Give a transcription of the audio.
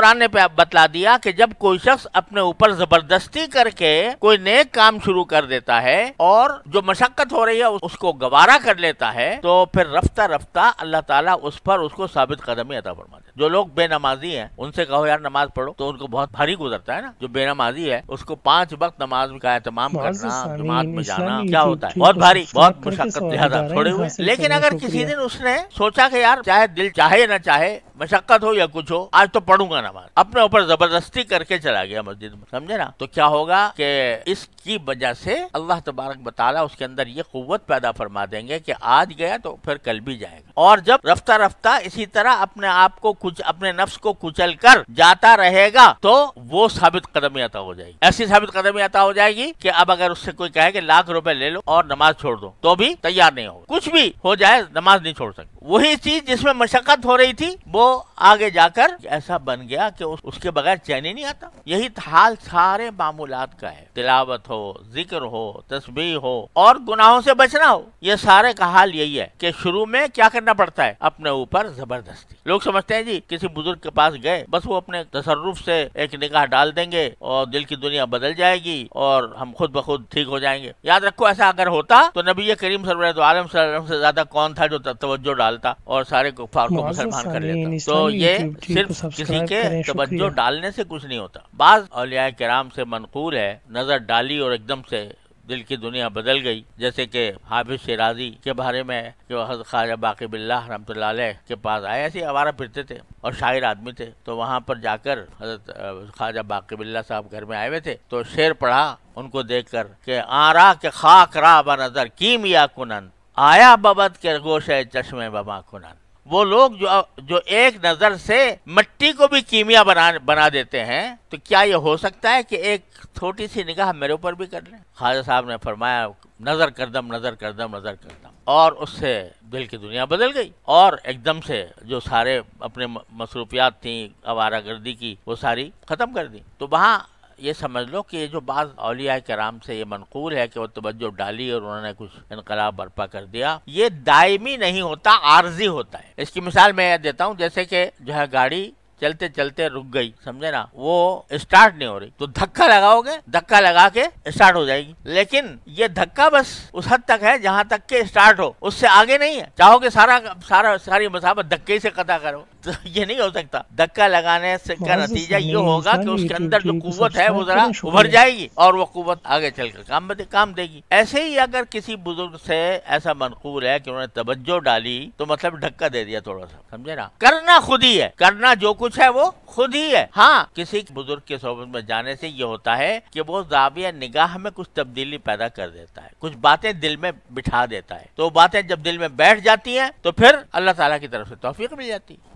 कुरान ने बतला दिया कि जब कोई शख्स अपने ऊपर जबरदस्ती करके कोई नेक काम शुरू कर देता है और जो मशक्कत हो रही है उसको गवारा कर लेता है तो फिर रफ्ता रफ्ता अल्लाह ताला उस पर उसको साबित कदम ही अदा फरमा दे जो लोग बेनमाजी है उनसे कहो यार नमाज पढ़ो तो उनको बहुत भारी गुजरता है ना जो बेनमाजी है उसको पांच वक्त नमाज का एहतमाम करना जमात में जाना क्या होता है बहुत भारी बहुत मुशक्कत लिहाजा छोड़े हुए लेकिन अगर किसी दिन उसने सोचा कि यार चाहे दिल चाहे ना चाहे मशक्कत हो या कुछ हो आज तो पढ़ूंगा ना मार अपने ऊपर जबरदस्ती करके चला गया मस्जिद में समझे ना तो क्या होगा कि इसकी वजह से अल्लाह तबारक बताला उसके अंदर ये कुत पैदा फरमा देंगे कि आज गया तो फिर कल भी जाएगा और जब रफ्ता रफ्ता इसी तरह अपने आप को कुछ अपने नफ्स को कुचल कर जाता रहेगा तो वो साबित कदमी अता हो जाएगी ऐसी साबित कदमी अता हो जाएगी कि अब अगर उससे कोई कहे कि लाख रुपए ले लो और नमाज छोड़ दो तो भी तैयार नहीं होगा कुछ भी हो जाए नमाज नहीं छोड़ सकते वही चीज जिसमें मशक्कत हो रही थी वो आगे जाकर ऐसा बन गया कि उस, उसके बगैर ही नहीं आता यही हाल सारे मामूलात का है तिलावत हो जिक्र हो तस्बीह हो और गुनाहों से बचना हो ये सारे का हाल यही है कि शुरू में क्या करना पड़ता है अपने ऊपर जबरदस्ती लोग समझते हैं जी किसी बुजुर्ग के पास गए बस वो अपने तसरुफ से एक निगाह डाल देंगे और दिल की दुनिया बदल जाएगी और हम खुद ब खुद ठीक हो जाएंगे याद रखो ऐसा अगर होता तो नबी करीम सर अलैहि से ज्यादा कौन था जो तवज्जो डालता और सारे कुफार को मुसलमान कर लेता तो ये सिर्फ किसी के तवज्जो डालने से कुछ नहीं होता बाज अलिया कराम से मनकूल है नजर डाली और एकदम से दिल की दुनिया बदल गई जैसे कि हाफिज शराजी के बारे में जो हजरत ख्वाजा बाकी बिल्ला के पास आए ऐसे आवारा फिरते थे और शायर आदमी थे तो वहाँ पर जाकर हजरत ख्वाजा बाकी साहब घर में आए हुए थे तो शेर पढ़ा उनको देख कर के आरा के खाक रा नजर कीमिया कुनन आया बबद के गोशे चश्मे बबा कुनन वो लोग जो जो एक नज़र से मिट्टी को भी कीमिया बना बना देते हैं तो क्या ये हो सकता है कि एक छोटी सी निगाह मेरे ऊपर भी कर लें खाजा साहब ने फरमाया नज़र करदम नज़र करदम नज़र करदम और उससे दिल की दुनिया बदल गई और एकदम से जो सारे अपने मसरूफियात थी आवारागर्दी की वो सारी ख़त्म कर दी तो वहाँ ये समझ लो कि ये जो बात अलिया कराम से ये मनकूल है कि वो तवज्जो डाली और उन्होंने कुछ इनकलाब बर्पा कर दिया ये दायमी नहीं होता आर्जी होता है इसकी मिसाल मैं देता हूँ जैसे कि जो है गाड़ी चलते चलते रुक गई समझे ना वो स्टार्ट नहीं हो रही तो धक्का लगाओगे धक्का लगा के स्टार्ट हो जाएगी लेकिन ये धक्का बस उस हद तक है जहाँ तक के स्टार्ट हो उससे आगे नहीं है चाहोगे सारा सारा सारी मसाबत धक्के से कदा करो तो ये नहीं हो सकता धक्का लगाने से का नतीजा ये होगा कि उसके अंदर जो कुवत है वो जरा उभर जाएगी और वो कुवत आगे चलकर काम काम देगी ऐसे ही अगर किसी बुजुर्ग से ऐसा मनकूल है कि उन्होंने तवज्जो डाली तो मतलब धक्का दे दिया थोड़ा सा समझे ना करना खुद ही है करना जो कुछ कुछ है वो खुद ही है हाँ किसी बुजुर्ग के सोबत में जाने से ये होता है कि वो जाविया निगाह में कुछ तब्दीली पैदा कर देता है कुछ बातें दिल में बिठा देता है तो बातें जब दिल में बैठ जाती हैं तो फिर अल्लाह ताला की तरफ से तोफीक मिल जाती है